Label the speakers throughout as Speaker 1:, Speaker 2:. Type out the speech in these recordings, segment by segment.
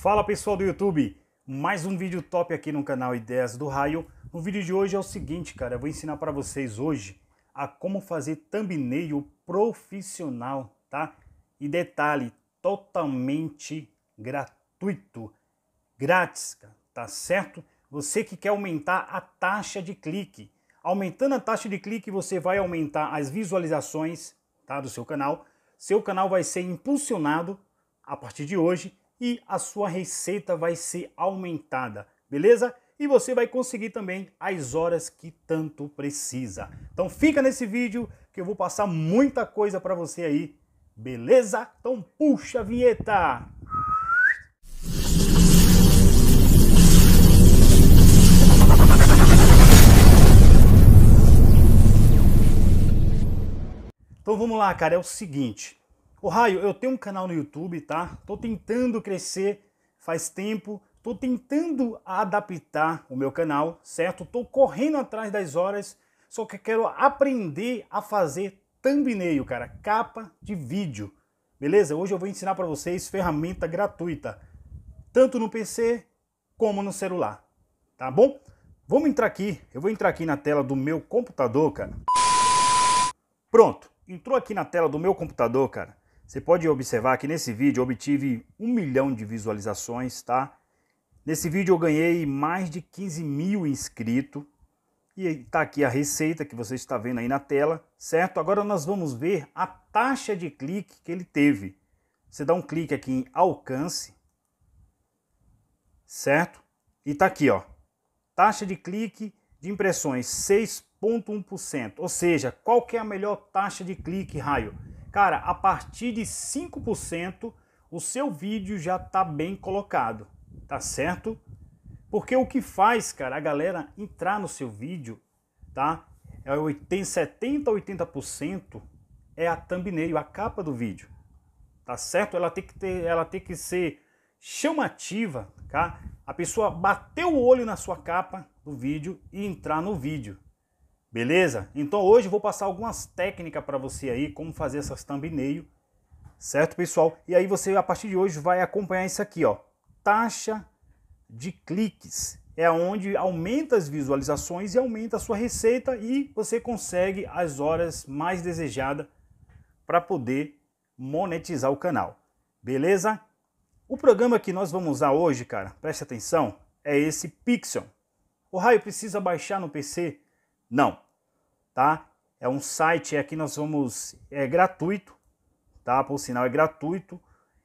Speaker 1: Fala pessoal do YouTube, mais um vídeo top aqui no canal Ideias do Raio. No vídeo de hoje é o seguinte, cara, eu vou ensinar para vocês hoje a como fazer thumbnail profissional, tá? E detalhe, totalmente gratuito, grátis, cara, tá certo? Você que quer aumentar a taxa de clique. Aumentando a taxa de clique, você vai aumentar as visualizações tá, do seu canal. Seu canal vai ser impulsionado a partir de hoje e a sua receita vai ser aumentada, beleza? E você vai conseguir também as horas que tanto precisa. Então fica nesse vídeo que eu vou passar muita coisa para você aí, beleza? Então puxa a vinheta! Então vamos lá, cara, é o seguinte, o Raio, eu tenho um canal no YouTube, tá? Tô tentando crescer faz tempo, tô tentando adaptar o meu canal, certo? Tô correndo atrás das horas, só que quero aprender a fazer thumbnail, cara, capa de vídeo. Beleza? Hoje eu vou ensinar para vocês ferramenta gratuita, tanto no PC como no celular, tá bom? Vamos entrar aqui, eu vou entrar aqui na tela do meu computador, cara. Pronto, entrou aqui na tela do meu computador, cara. Você pode observar que nesse vídeo eu obtive um milhão de visualizações, tá? Nesse vídeo eu ganhei mais de 15 mil inscritos. E está aqui a receita que você está vendo aí na tela, certo? Agora nós vamos ver a taxa de clique que ele teve. Você dá um clique aqui em alcance, certo? E está aqui, ó. Taxa de clique de impressões 6.1%. Ou seja, qual é a melhor taxa de clique, raio? Cara, a partir de 5%, o seu vídeo já tá bem colocado, tá certo? Porque o que faz, cara, a galera entrar no seu vídeo, tá? É 80, 70, 80% é a thumbnail, a capa do vídeo. Tá certo? Ela tem que ter, ela tem que ser chamativa, tá? A pessoa bater o olho na sua capa do vídeo e entrar no vídeo. Beleza? Então hoje eu vou passar algumas técnicas para você aí, como fazer essas thumbnail, certo pessoal? E aí você a partir de hoje vai acompanhar isso aqui, ó. Taxa de cliques é onde aumenta as visualizações e aumenta a sua receita e você consegue as horas mais desejadas para poder monetizar o canal. Beleza? O programa que nós vamos usar hoje, cara, preste atenção, é esse Pixel. O raio precisa baixar no PC não, tá? É um site é aqui nós vamos é gratuito, tá? Por sinal é gratuito,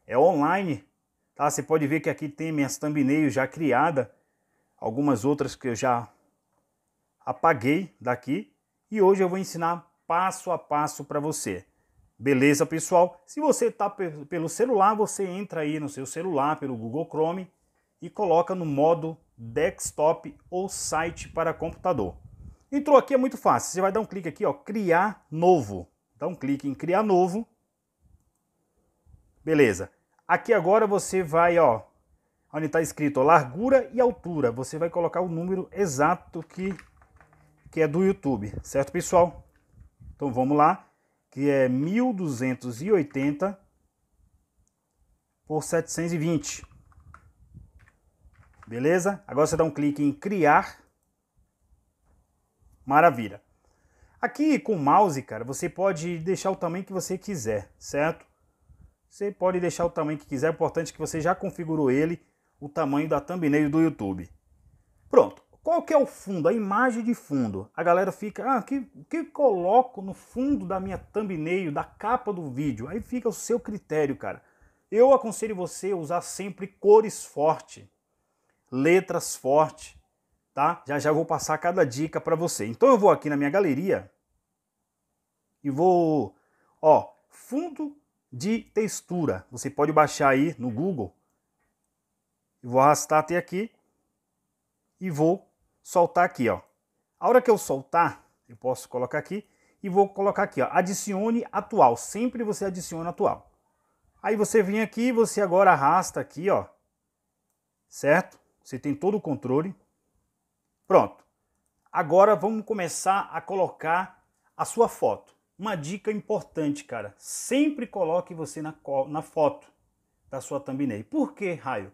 Speaker 1: é online, tá? Você pode ver que aqui tem minhas thumbnails já criada, algumas outras que eu já apaguei daqui e hoje eu vou ensinar passo a passo para você. Beleza, pessoal? Se você está pelo celular, você entra aí no seu celular pelo Google Chrome e coloca no modo desktop ou site para computador. Entrou aqui é muito fácil. Você vai dar um clique aqui, ó, criar novo. Dá um clique em criar novo. Beleza. Aqui agora você vai, ó, onde está escrito ó, largura e altura, você vai colocar o número exato que, que é do YouTube, certo pessoal? Então vamos lá, que é 1280 por 720. Beleza? Agora você dá um clique em criar Maravilha. Aqui com o mouse, cara, você pode deixar o tamanho que você quiser, certo? Você pode deixar o tamanho que quiser, é importante que você já configurou ele, o tamanho da thumbnail do YouTube. Pronto. Qual que é o fundo? A imagem de fundo. A galera fica, ah, que que coloco no fundo da minha thumbnail, da capa do vídeo? Aí fica o seu critério, cara. Eu aconselho você a usar sempre cores fortes, letras fortes, tá? Já já vou passar cada dica para você. Então eu vou aqui na minha galeria e vou, ó, fundo de textura. Você pode baixar aí no Google. Eu vou arrastar até aqui e vou soltar aqui, ó. A hora que eu soltar, eu posso colocar aqui e vou colocar aqui, ó, adicione atual. Sempre você adiciona atual. Aí você vem aqui, você agora arrasta aqui, ó. Certo? Você tem todo o controle. Pronto. Agora vamos começar a colocar a sua foto. Uma dica importante, cara. Sempre coloque você na, na foto da sua thumbnail. Por que, raio?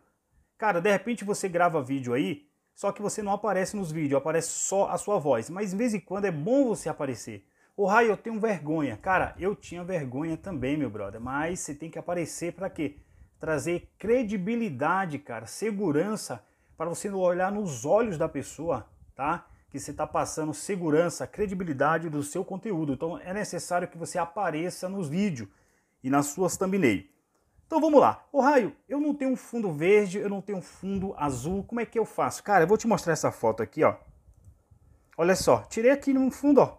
Speaker 1: Cara, de repente você grava vídeo aí, só que você não aparece nos vídeos, aparece só a sua voz. Mas de vez em quando é bom você aparecer. O raio, eu tenho vergonha. Cara, eu tinha vergonha também, meu brother. Mas você tem que aparecer para quê? Trazer credibilidade, cara, segurança para você olhar nos olhos da pessoa, tá? Que você está passando segurança, credibilidade do seu conteúdo. Então é necessário que você apareça nos vídeos e nas suas thumbnails. Então vamos lá. O raio, eu não tenho um fundo verde, eu não tenho um fundo azul. Como é que eu faço? Cara, eu vou te mostrar essa foto aqui, ó. Olha só, tirei aqui no fundo, ó.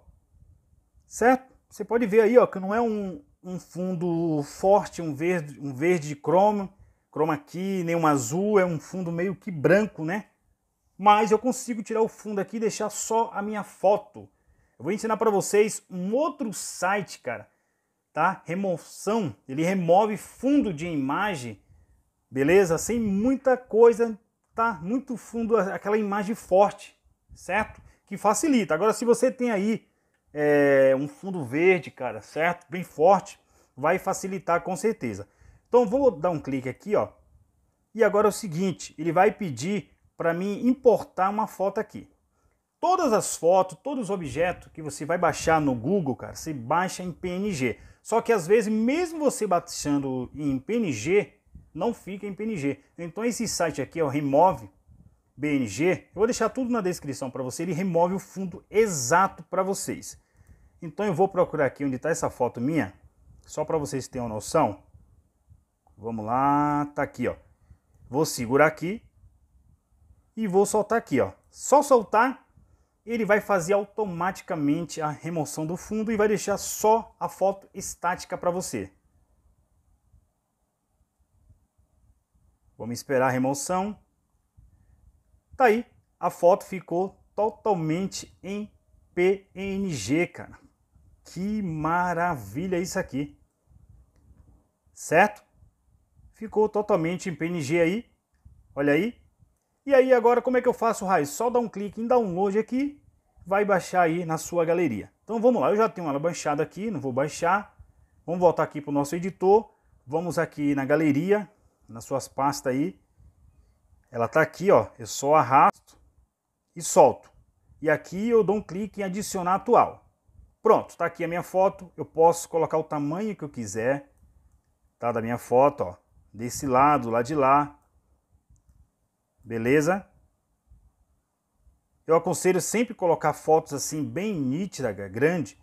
Speaker 1: Certo? Você pode ver aí, ó, que não é um, um fundo forte, um verde, um verde de cromo chroma key, nenhum azul, é um fundo meio que branco, né? Mas eu consigo tirar o fundo aqui e deixar só a minha foto. Eu vou ensinar para vocês um outro site, cara, tá? Remoção, ele remove fundo de imagem, beleza? Sem muita coisa, tá? Muito fundo, aquela imagem forte, certo? Que facilita. Agora, se você tem aí é, um fundo verde, cara, certo? Bem forte, vai facilitar com certeza. Então vou dar um clique aqui, ó. E agora é o seguinte, ele vai pedir para mim importar uma foto aqui. Todas as fotos, todos os objetos que você vai baixar no Google, cara, você baixa em PNG. Só que às vezes, mesmo você baixando em PNG, não fica em PNG. Então esse site aqui, ó, remove BNG, eu vou deixar tudo na descrição para você, ele remove o fundo exato para vocês. Então eu vou procurar aqui onde está essa foto minha, só para vocês terem uma noção. Vamos lá, tá aqui, ó. Vou segurar aqui e vou soltar aqui, ó. Só soltar, ele vai fazer automaticamente a remoção do fundo e vai deixar só a foto estática para você. Vamos esperar a remoção. Tá aí, a foto ficou totalmente em PNG, cara. Que maravilha isso aqui. Certo? ficou totalmente em PNG aí. Olha aí. E aí agora como é que eu faço, Raiz? Só dá um clique em download aqui, vai baixar aí na sua galeria. Então vamos lá, eu já tenho ela baixada aqui, não vou baixar. Vamos voltar aqui para o nosso editor. Vamos aqui na galeria, nas suas pastas aí. Ela está aqui, ó. Eu só arrasto e solto. E aqui eu dou um clique em adicionar atual. Pronto, está aqui a minha foto. Eu posso colocar o tamanho que eu quiser, tá? Da minha foto, ó desse lado, lá de lá. Beleza? Eu aconselho sempre colocar fotos assim bem nítida, grande.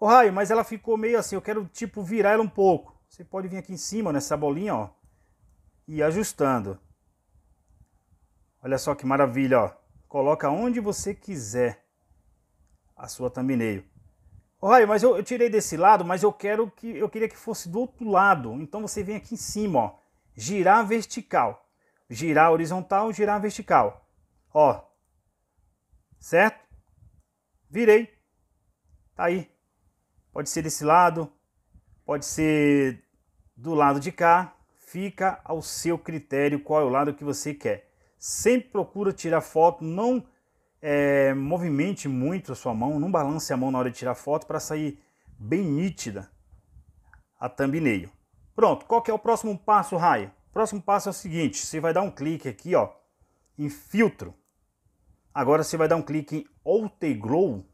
Speaker 1: O oh, raio, mas ela ficou meio assim, eu quero tipo virar ela um pouco. Você pode vir aqui em cima nessa bolinha, ó, e ajustando. Olha só que maravilha, ó. Coloca onde você quiser a sua thumbnail. Olha, mas eu, eu, tirei desse lado, mas eu quero que eu queria que fosse do outro lado. Então você vem aqui em cima, ó, girar vertical, girar horizontal, girar vertical, ó, certo? Virei, tá aí. Pode ser desse lado, pode ser do lado de cá. Fica ao seu critério qual é o lado que você quer. Sempre procura tirar foto, não é, movimente muito a sua mão, não balance a mão na hora de tirar foto para sair bem nítida a thumbnail. Pronto, qual que é o próximo passo, Raio? O próximo passo é o seguinte, você vai dar um clique aqui ó, em filtro. Agora você vai dar um clique em glow.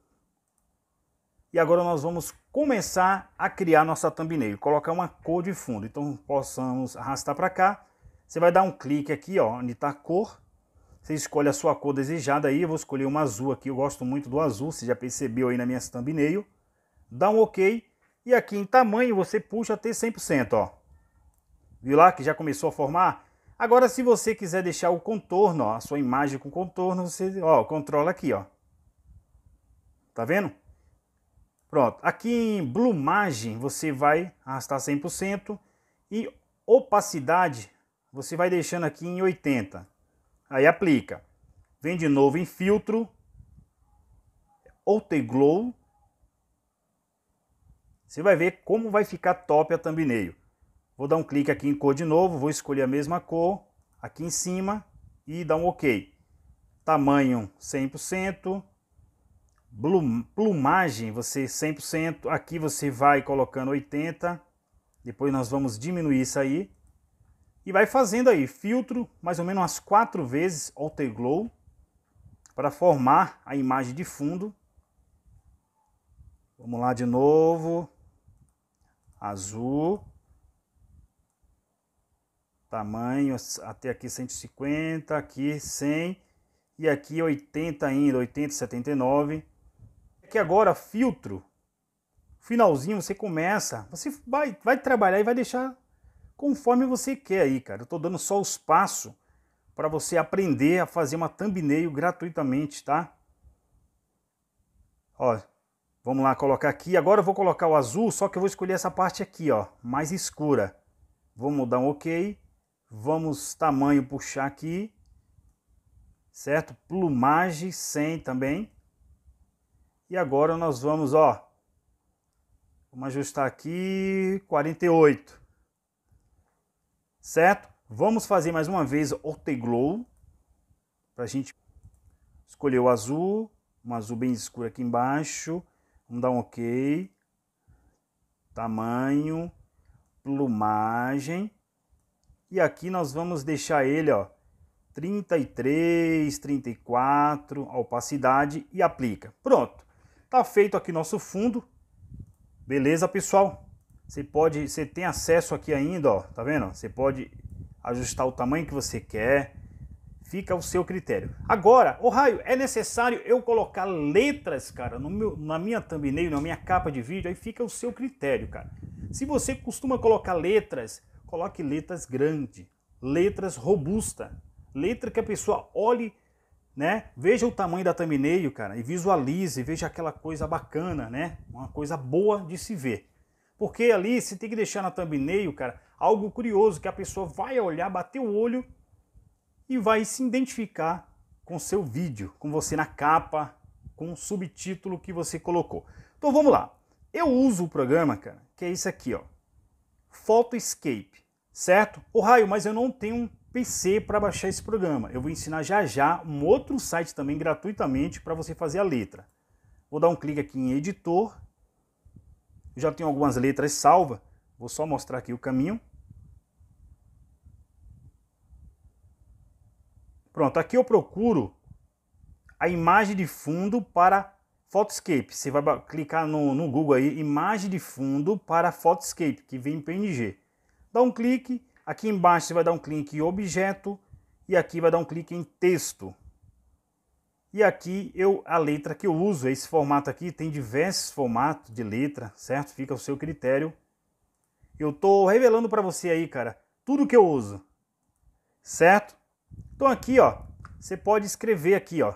Speaker 1: E agora nós vamos começar a criar nossa thumbnail, colocar uma cor de fundo. Então possamos arrastar para cá. Você vai dar um clique aqui ó, onde está a cor você escolhe a sua cor desejada aí, eu vou escolher uma azul aqui, eu gosto muito do azul, você já percebeu aí na minha thumbnail. Dá um OK e aqui em tamanho você puxa até 100%, ó. Viu lá que já começou a formar? Agora se você quiser deixar o contorno, ó, a sua imagem com contorno, você, ó, controla aqui, ó. Tá vendo? Pronto, aqui em blumagem você vai arrastar 100% e opacidade você vai deixando aqui em 80. Aí aplica. Vem de novo em filtro. Outer Glow. Você vai ver como vai ficar top a thumbnail. Vou dar um clique aqui em cor de novo. Vou escolher a mesma cor. Aqui em cima. E dar um OK. Tamanho 100% plumagem você 100%, aqui você vai colocando 80, depois nós vamos diminuir isso aí, e vai fazendo aí filtro mais ou menos umas quatro vezes Glow para formar a imagem de fundo. Vamos lá de novo. Azul. Tamanho até aqui 150, aqui 100 e aqui 80 ainda, 80, 79. Aqui agora filtro. Finalzinho você começa, você vai vai trabalhar e vai deixar conforme você quer aí, cara. Eu estou dando só os passos para você aprender a fazer uma thumbnail gratuitamente, tá? Ó, vamos lá colocar aqui. Agora eu vou colocar o azul, só que eu vou escolher essa parte aqui, ó, mais escura. Vamos dar um OK. Vamos tamanho puxar aqui. Certo? Plumagem 100 também. E agora nós vamos, ó, vamos ajustar aqui 48 certo? Vamos fazer mais uma vez o Teglow, para a gente escolher o azul, um azul bem escuro aqui embaixo, vamos dar um OK, tamanho, plumagem, e aqui nós vamos deixar ele, ó, 33, 34, a opacidade e aplica. Pronto. Tá feito aqui nosso fundo. Beleza, pessoal? Você pode, você tem acesso aqui ainda, ó, tá vendo? Você pode ajustar o tamanho que você quer. Fica ao seu critério. Agora, o raio, é necessário eu colocar letras, cara, no meu, na minha thumbnail, na minha capa de vídeo, aí fica ao seu critério, cara. Se você costuma colocar letras, coloque letras grandes, letras robusta, letra que a pessoa olhe, né? Veja o tamanho da thumbnail, cara, e visualize, veja aquela coisa bacana, né? Uma coisa boa de se ver. Porque ali você tem que deixar na thumbnail, cara, algo curioso que a pessoa vai olhar, bater o olho e vai se identificar com seu vídeo, com você na capa, com o subtítulo que você colocou. Então vamos lá. Eu uso o programa, cara, que é isso aqui, ó. Photoscape, certo? O raio, mas eu não tenho um PC para baixar esse programa. Eu vou ensinar já já um outro site também gratuitamente para você fazer a letra. Vou dar um clique aqui em editor já tenho algumas letras salvas. Vou só mostrar aqui o caminho. Pronto, aqui eu procuro a imagem de fundo para Photoscape. Você vai clicar no, no Google aí, imagem de fundo para Photoscape, que vem em PNG. Dá um clique, aqui embaixo você vai dar um clique em objeto e aqui vai dar um clique em texto. E aqui eu a letra que eu uso, esse formato aqui tem diversos formatos de letra, certo? Fica ao seu critério. Eu tô revelando para você aí, cara, tudo que eu uso. Certo? Então aqui, ó, você pode escrever aqui, ó.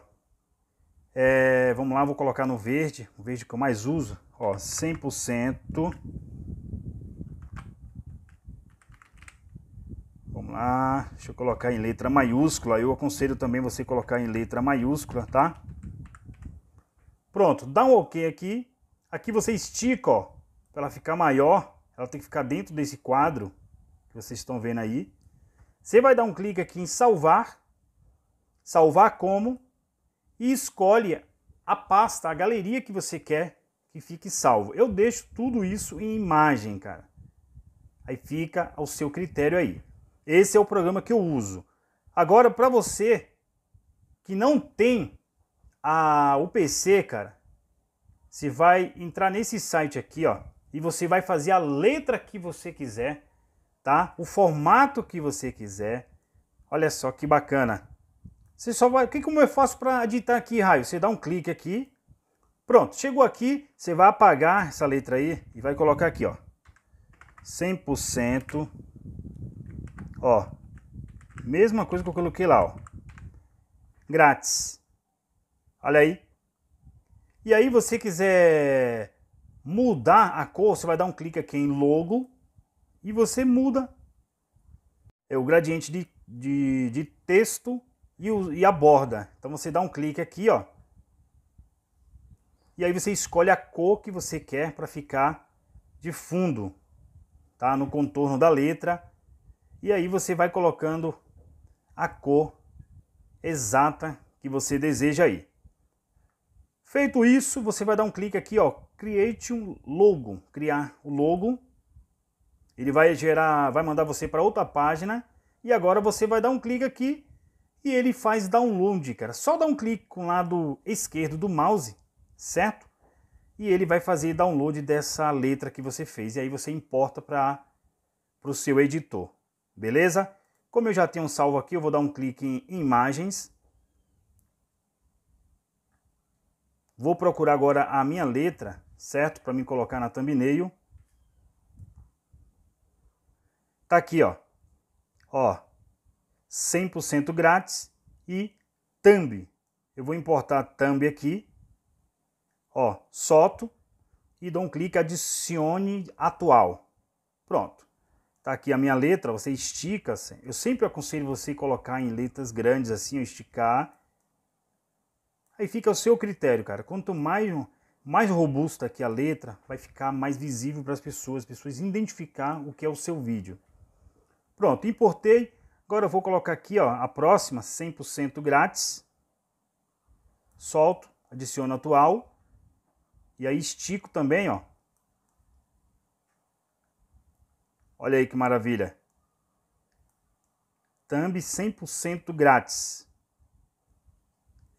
Speaker 1: É, vamos lá, vou colocar no verde, o verde que eu mais uso, ó, 100% Vamos ah, lá, deixa eu colocar em letra maiúscula. Eu aconselho também você colocar em letra maiúscula, tá? Pronto, dá um OK aqui. Aqui você estica, ó, para ela ficar maior. Ela tem que ficar dentro desse quadro que vocês estão vendo aí. Você vai dar um clique aqui em salvar. Salvar como? E escolhe a pasta, a galeria que você quer que fique salvo. Eu deixo tudo isso em imagem, cara. Aí fica ao seu critério aí. Esse é o programa que eu uso. Agora, para você que não tem a, o PC, cara, você vai entrar nesse site aqui, ó, e você vai fazer a letra que você quiser, tá? O formato que você quiser. Olha só que bacana. Você só vai, o que como eu faço para editar aqui, raio? Você dá um clique aqui. Pronto, chegou aqui, você vai apagar essa letra aí e vai colocar aqui, ó. 100% Ó, mesma coisa que eu coloquei lá, ó. Grátis. Olha aí. E aí você quiser mudar a cor, você vai dar um clique aqui em logo e você muda é o gradiente de, de, de texto e, o, e a borda. Então você dá um clique aqui, ó. E aí você escolhe a cor que você quer para ficar de fundo, tá? No contorno da letra e aí você vai colocando a cor exata que você deseja aí. Feito isso, você vai dar um clique aqui, ó, create um logo, criar o logo. Ele vai gerar, vai mandar você para outra página e agora você vai dar um clique aqui e ele faz download, cara. Só dá um clique com o lado esquerdo do mouse, certo? E ele vai fazer download dessa letra que você fez e aí você importa para o seu editor beleza? Como eu já tenho um salvo aqui, eu vou dar um clique em imagens. Vou procurar agora a minha letra, certo? Para me colocar na thumbnail. Tá aqui, ó. Ó. 100% grátis e thumb. Eu vou importar thumb aqui. Ó, solto e dou um clique adicione atual. Pronto. Tá aqui a minha letra, você estica assim. Eu sempre aconselho você colocar em letras grandes assim, esticar. Aí fica o seu critério, cara. Quanto mais mais robusta aqui a letra, vai ficar mais visível para as pessoas, as pessoas identificar o que é o seu vídeo. Pronto, importei. Agora eu vou colocar aqui, ó, a próxima 100% grátis. Solto, adiciono atual. E aí estico também, ó. Olha aí que maravilha. Thumb 100% grátis.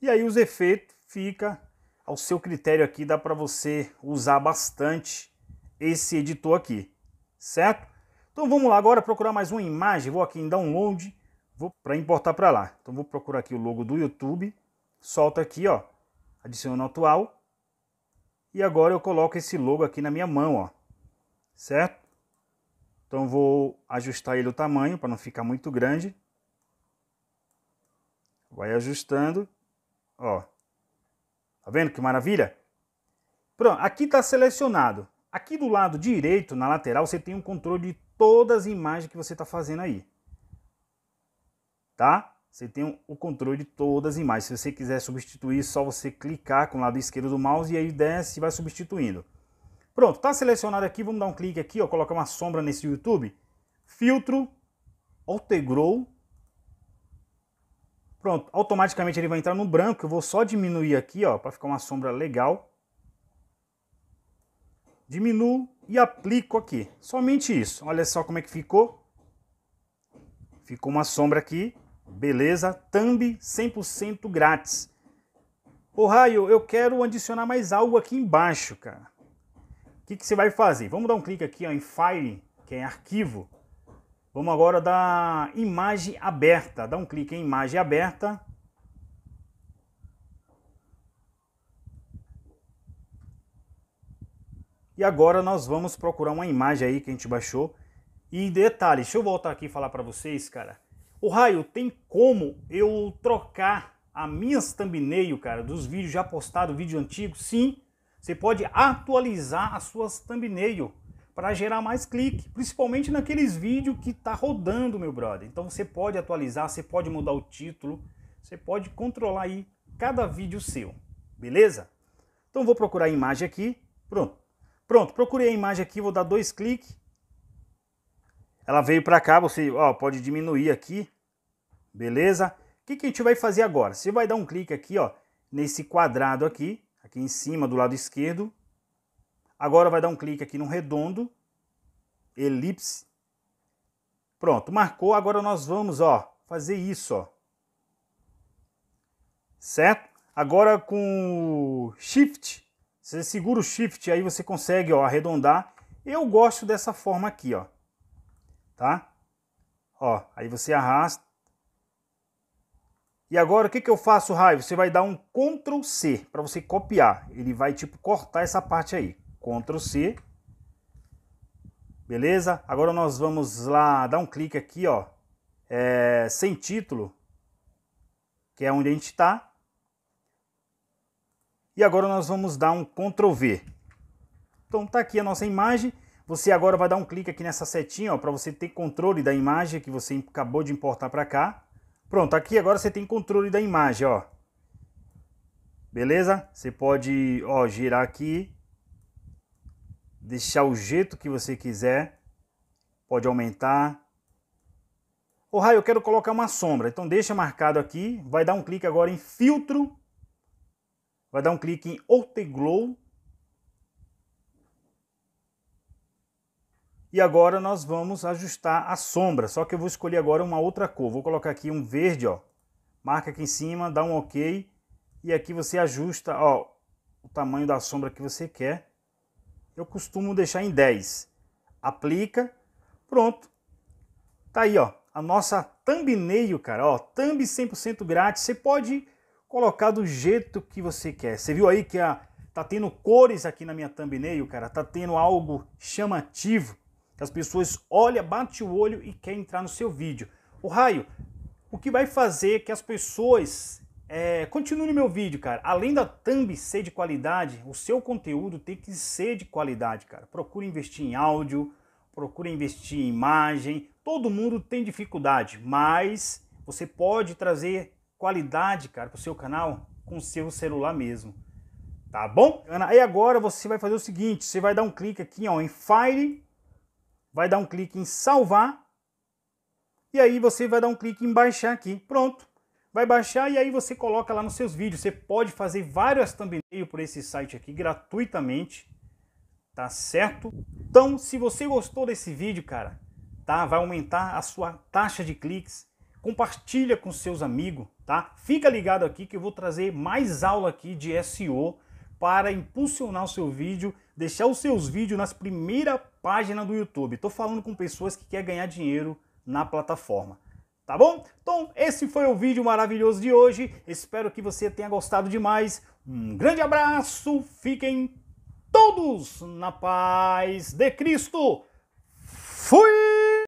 Speaker 1: E aí os efeitos fica ao seu critério aqui, dá para você usar bastante esse editor aqui, certo? Então vamos lá agora procurar mais uma imagem, vou aqui em download, vou para importar para lá. Então vou procurar aqui o logo do YouTube, Solta aqui, ó, adiciono atual. E agora eu coloco esse logo aqui na minha mão, ó. Certo? Então vou ajustar ele o tamanho para não ficar muito grande. Vai ajustando. Ó. Tá vendo que maravilha? Pronto, aqui está selecionado. Aqui do lado direito, na lateral, você tem um controle de todas as imagens que você está fazendo aí. Tá? Você tem o controle de todas as imagens. Se você quiser substituir, é só você clicar com o lado esquerdo do mouse e aí desce e vai substituindo. Pronto, está selecionado aqui, vamos dar um clique aqui, ó, colocar uma sombra nesse YouTube. Filtro, Alter Grow. Pronto, automaticamente ele vai entrar no branco, eu vou só diminuir aqui, ó, para ficar uma sombra legal. Diminuo e aplico aqui, somente isso. Olha só como é que ficou. Ficou uma sombra aqui, beleza. Thumb 100% grátis. Ô, Raio, eu quero adicionar mais algo aqui embaixo, cara que, que você vai fazer? Vamos dar um clique aqui ó, em File, que é em arquivo. Vamos agora dar imagem aberta. Dá um clique em imagem aberta. E agora nós vamos procurar uma imagem aí que a gente baixou. E detalhe, deixa eu voltar aqui e falar para vocês, cara. O raio tem como eu trocar a minha thumbnail, cara, dos vídeos já postados, vídeo antigo? Sim, você pode atualizar as suas thumbnail para gerar mais clique, principalmente naqueles vídeos que está rodando, meu brother. Então você pode atualizar, você pode mudar o título, você pode controlar aí cada vídeo seu, beleza? Então vou procurar a imagem aqui, pronto. Pronto, procurei a imagem aqui, vou dar dois cliques. Ela veio para cá, você ó, pode diminuir aqui, beleza? O que, que a gente vai fazer agora? Você vai dar um clique aqui, ó, nesse quadrado aqui, aqui em cima do lado esquerdo. Agora vai dar um clique aqui no redondo, elipse. Pronto, marcou. Agora nós vamos, ó, fazer isso, ó. Certo? Agora com Shift, você segura o Shift, aí você consegue, ó, arredondar. Eu gosto dessa forma aqui, ó. Tá? Ó, aí você arrasta e agora o que, que eu faço, Raio? Você vai dar um Ctrl C para você copiar. Ele vai tipo cortar essa parte aí. Ctrl C. Beleza? Agora nós vamos lá dar um clique aqui, ó. É, sem título. Que é onde a gente está. E agora nós vamos dar um Ctrl V. Então tá aqui a nossa imagem. Você agora vai dar um clique aqui nessa setinha, ó, para você ter controle da imagem que você acabou de importar para cá. Pronto, aqui agora você tem controle da imagem, ó. Beleza? Você pode, ó, girar aqui. Deixar o jeito que você quiser. Pode aumentar. O oh, raio, eu quero colocar uma sombra. Então deixa marcado aqui. Vai dar um clique agora em filtro. Vai dar um clique em Glow. E agora nós vamos ajustar a sombra, só que eu vou escolher agora uma outra cor. Vou colocar aqui um verde, ó. Marca aqui em cima, dá um OK e aqui você ajusta, ó, o tamanho da sombra que você quer. Eu costumo deixar em 10. Aplica, pronto. Tá aí, ó, a nossa thumbnail, cara, ó, thumb 100% grátis. Você pode colocar do jeito que você quer. Você viu aí que a tá tendo cores aqui na minha thumbnail, cara, tá tendo algo chamativo que as pessoas olham, bate o olho e quer entrar no seu vídeo. O raio, o que vai fazer que as pessoas é, continue no meu vídeo, cara. Além da thumb ser de qualidade, o seu conteúdo tem que ser de qualidade, cara. Procure investir em áudio, procure investir em imagem. Todo mundo tem dificuldade, mas você pode trazer qualidade, cara, para o seu canal com o seu celular mesmo. Tá bom? Ana, aí agora você vai fazer o seguinte, você vai dar um clique aqui ó, em File vai dar um clique em salvar e aí você vai dar um clique em baixar aqui. Pronto. Vai baixar e aí você coloca lá nos seus vídeos. Você pode fazer vários thumbnail por esse site aqui gratuitamente. Tá certo? Então, se você gostou desse vídeo, cara, tá? Vai aumentar a sua taxa de cliques. Compartilha com seus amigos, tá? Fica ligado aqui que eu vou trazer mais aula aqui de SEO para impulsionar o seu vídeo, deixar os seus vídeos nas primeiras página do YouTube. Estou falando com pessoas que querem ganhar dinheiro na plataforma. Tá bom? Então, esse foi o vídeo maravilhoso de hoje. Espero que você tenha gostado demais. Um grande abraço. Fiquem todos na paz de Cristo. Fui!